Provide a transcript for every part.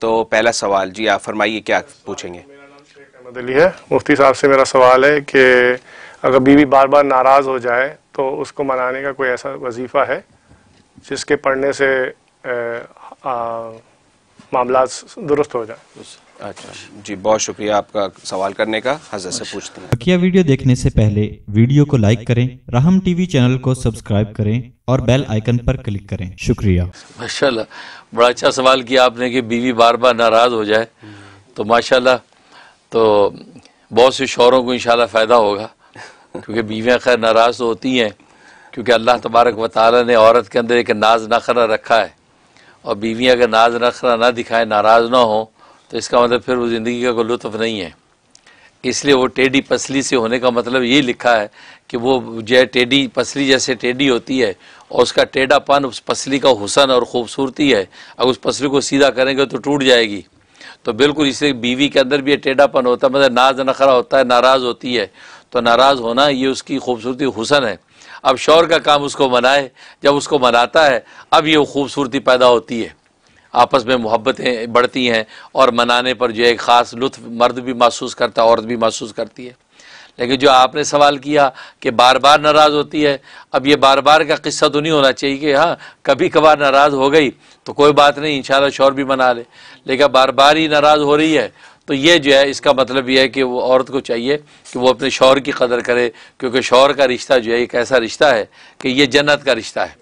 तो पहला सवाल जी आप फरमाइए क्या पूछेंगे दिल्ली है मुफ्ती साहब से मेरा सवाल है कि अगर बीवी बार बार नाराज़ हो जाए तो उसको मनाने का कोई ऐसा वजीफ़ा है जिसके पढ़ने से मामला दुरुस्त हो जाए अच्छा जी बहुत शुक्रिया आपका सवाल करने का हजरत से पूछते हैं बकिया वीडियो देखने से पहले वीडियो को लाइक करें राहम टीवी चैनल को सब्सक्राइब करें और बेल आइकन पर क्लिक करें शुक्रिया माशाल्लाह बड़ा अच्छा सवाल किया आपने कि बीवी बार बार नाराज़ हो जाए तो माशाल्लाह तो बहुत से शोरों को इंशाल्लाह फ़ायदा होगा क्योंकि बीवियाँ खैर नाराज़ तो होती हैं क्योंकि अल्लाह तबारक व ने औरत के अंदर एक नाज नखरा रखा है और बीवियाँ अगर नाज नखरा ना दिखाए नाराज़ ना हों तो इसका मतलब फिर वो ज़िंदगी का कोई लुत्फ नहीं है इसलिए वो टेढ़ी पसली से होने का मतलब ये लिखा है कि वो जो टेढ़ी पसली जैसे टेढ़ी होती है और उसका टेढ़ापन उस पसली का हुसन और ख़ूबसूरती है अगर उस पसली को सीधा करेंगे तो टूट जाएगी तो बिल्कुल इसलिए बीवी के अंदर भी ये टेढ़ापन होता है मतलब नाज नखरा होता है नाराज़ होती है तो नाराज़ होना ये उसकी खूबसूरती हुसन है अब शौर का काम उसको मनाए जब उसको मनाता है अब ये खूबसूरती पैदा होती है आपस में मोहब्बतें बढ़ती हैं और मनाने पर जो है एक ख़ास लुत्फ मर्द भी महसूस करता है औरत भी महसूस करती है लेकिन जो आपने सवाल किया कि बार बार नाराज़ होती है अब ये बार बार का किस्सा तो नहीं होना चाहिए कि हाँ कभी कभार नाराज़ हो गई तो कोई बात नहीं इंशाल्लाह शोर भी मना ले लेकिन बार बार ही नाराज़ हो रही है तो ये जो है इसका मतलब ये है कि वो औरत को चाहिए कि वो अपने शोर की कदर करे क्योंकि शोर का रिश्ता जो है एक ऐसा रिश्ता है कि ये जन्नत का रिश्ता है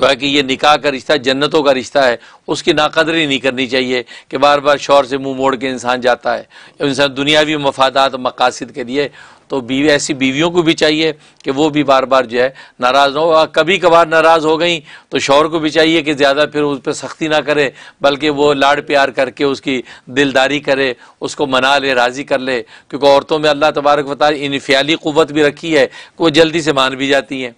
गोया कि ये निकाह का रिश्ता जन्नतों का रिश्ता है उसकी नाकदरी नहीं करनी चाहिए कि बार बार शोर से मुंह मोड़ के इंसान जाता है इंसान दुनियावी मफादात मकासद के लिए तो बीवी ऐसी बीवियों को भी चाहिए कि वो भी बार बार जो है नाराज़ हो कभी कभार नाराज़ हो गई तो शोर को भी चाहिए कि ज़्यादा फिर उस पर सख्ती ना करे बल्कि वो लाड़ प्यार करके उसकी दिलदारी करे उसको मना ले राज़ी कर ले क्योंकि औरतों में अल्लाह तबारक वाली इनफियाली क़वत भी रखी है वो जल्दी से मान भी जाती हैं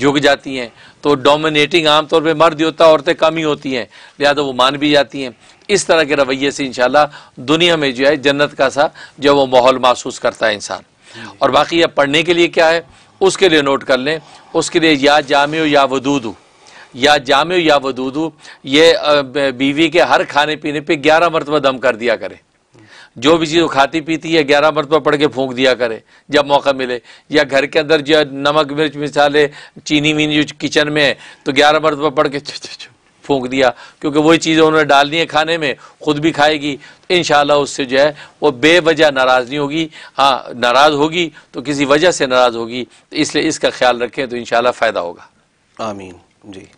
झुक जाती हैं तो डोमिनेटिंग आमतौर पर मर्द होता है औरतें कम ही होती हैं लिहाजा वो मान भी जाती हैं इस तरह के रवैये से इंशाल्लाह दुनिया में जो है जन्नत का सा जो वो माहौल महसूस करता है इंसान और बाकी अब पढ़ने के लिए क्या है उसके लिए नोट कर लें उसके लिए या जाम या वदूदू या जाम या वदूद ये बीवी के हर खाने पीने पे ग्यारह मरतबा दम कर दिया करें जो भी चीज़ खाती पीती है ग्यारह मरतबा पढ़ के फूंक दिया करे जब मौका मिले या घर के अंदर जो नमक मिर्च मिसाले चीनी वीनी जो किचन में है तो ग्यारह मरतबा पढ़ के फूंक दिया क्योंकि वही चीज़ें उन्होंने डालनी है खाने में ख़ुद भी खाएगी तो इन उससे जो है वो बेवजह नाराज़ नहीं होगी हाँ नाराज़ होगी तो किसी वजह से नाराज़ होगी तो इसलिए इसका ख्याल रखें तो इन फ़ायदा होगा आमीन जी